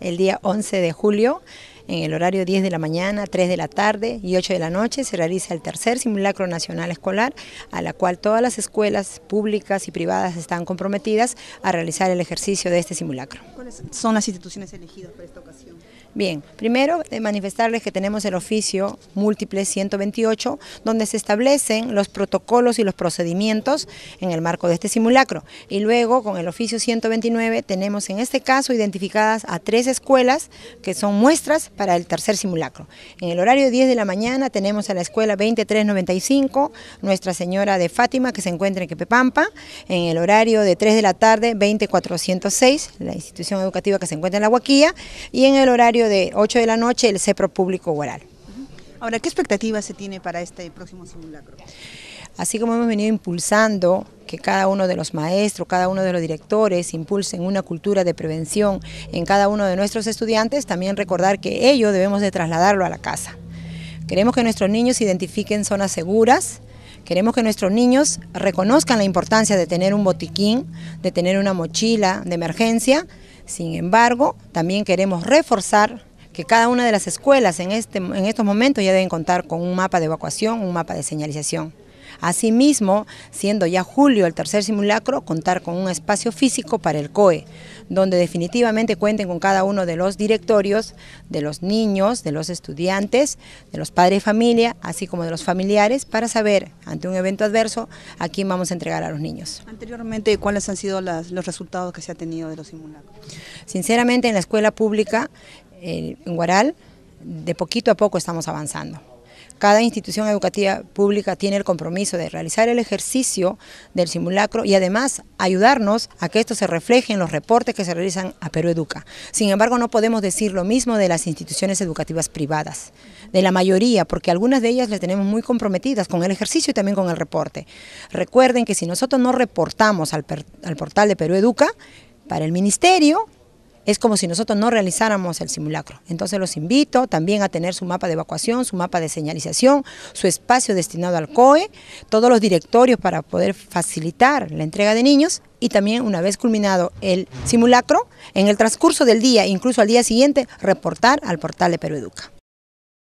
el día 11 de julio en el horario 10 de la mañana, 3 de la tarde y 8 de la noche se realiza el tercer simulacro nacional escolar, a la cual todas las escuelas públicas y privadas están comprometidas a realizar el ejercicio de este simulacro. ¿Cuáles son las instituciones elegidas para esta ocasión? Bien, primero de eh, manifestarles que tenemos el oficio múltiple 128, donde se establecen los protocolos y los procedimientos en el marco de este simulacro. Y luego, con el oficio 129, tenemos en este caso identificadas a tres escuelas que son muestras para el tercer simulacro. En el horario 10 de la mañana tenemos a la escuela 2395, Nuestra Señora de Fátima, que se encuentra en Quepepampa. En el horario de 3 de la tarde, 20406, la institución educativa que se encuentra en La Huaquilla. Y en el horario de 8 de la noche, el CEPRO Público Guaral. Ahora, ¿qué expectativas se tiene para este próximo simulacro? Así como hemos venido impulsando que cada uno de los maestros, cada uno de los directores impulsen una cultura de prevención en cada uno de nuestros estudiantes, también recordar que ello debemos de trasladarlo a la casa. Queremos que nuestros niños identifiquen zonas seguras, Queremos que nuestros niños reconozcan la importancia de tener un botiquín, de tener una mochila de emergencia. Sin embargo, también queremos reforzar que cada una de las escuelas en este, estos momentos ya deben contar con un mapa de evacuación, un mapa de señalización. Asimismo, siendo ya julio el tercer simulacro, contar con un espacio físico para el COE, donde definitivamente cuenten con cada uno de los directorios, de los niños, de los estudiantes, de los padres de familia, así como de los familiares, para saber, ante un evento adverso, a quién vamos a entregar a los niños. Anteriormente, ¿cuáles han sido los resultados que se ha tenido de los simulacros? Sinceramente, en la escuela pública, eh, en Guaral, de poquito a poco estamos avanzando. Cada institución educativa pública tiene el compromiso de realizar el ejercicio del simulacro y además ayudarnos a que esto se refleje en los reportes que se realizan a Perú Educa. Sin embargo, no podemos decir lo mismo de las instituciones educativas privadas, de la mayoría, porque algunas de ellas las tenemos muy comprometidas con el ejercicio y también con el reporte. Recuerden que si nosotros no reportamos al, al portal de Perú Educa, para el ministerio es como si nosotros no realizáramos el simulacro. Entonces los invito también a tener su mapa de evacuación, su mapa de señalización, su espacio destinado al COE, todos los directorios para poder facilitar la entrega de niños y también una vez culminado el simulacro, en el transcurso del día, incluso al día siguiente, reportar al portal de Perú Educa.